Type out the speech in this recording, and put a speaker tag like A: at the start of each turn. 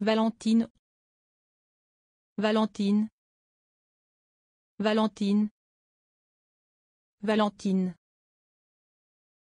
A: Valentine Valentine Valentine Valentine